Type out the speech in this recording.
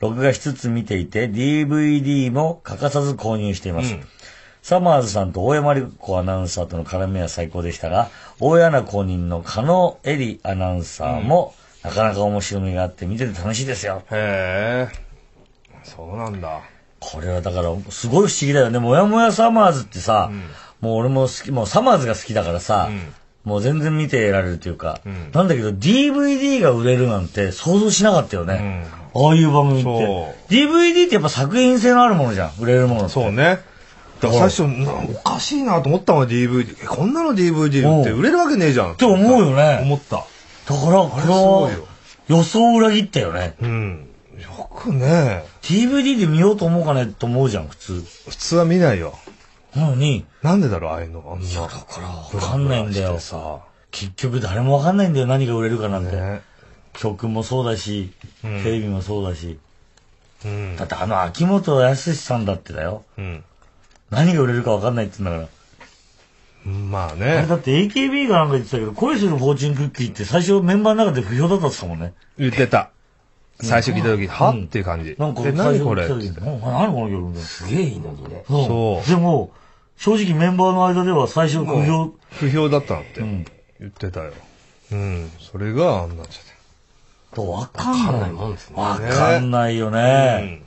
録画しつつ見ていて、DVD も欠かさず購入しています。うん、サマーズさんと大山理子アナウンサーとの絡みは最高でしたが、大山公認の加納恵里アナウンサーも、なかなか面白みがあって見てて楽しいですよ。へえ。そうなんだ。これはだから、すごい不思議だよね。もやもやサマーズってさ、うん、もう俺も好き、もうサマーズが好きだからさ、もう全然見てられるというか、うん、なんだけど DVD が売れるなんて想像しなかったよね、うん、ああいう番組って DVD ってやっぱ作品性のあるものじゃん売れるものそうねだから最初おかしいなと思ったの DVD こんなの DVD って売れるわけねえじゃんって思うよね思っただからこれは予想を裏切ったよねうんよくね DVD で見ようと思うかねと思うじゃん普通普通は見ないよなのに、なんでだろう、ああいうの。あんないや、だからわかんないんだよ。さ結局誰もわかんないんだよ、何が売れるかなんて。ね曲もそうだし、うんテレビもそうだし。うんだってあの秋元康さんだってだよ。うん。何が売れるかわかんないって言うんだから。まあね。あれねだ。って AKB がなんか言ってたけど、恋するフォーチュンクッキーって最初メンバーの中で不評だったっすったもんね。言ってた。最初聞いた時、はっていう感じ。なんか、え、何これ何この曲すげえいいんだ、それ。そう。でも、正直メンバーの間では最初不評。不評だったって。言ってたよ。うん。それが、あんなっちゃった。と、わかんないもんですね。わかんないよね。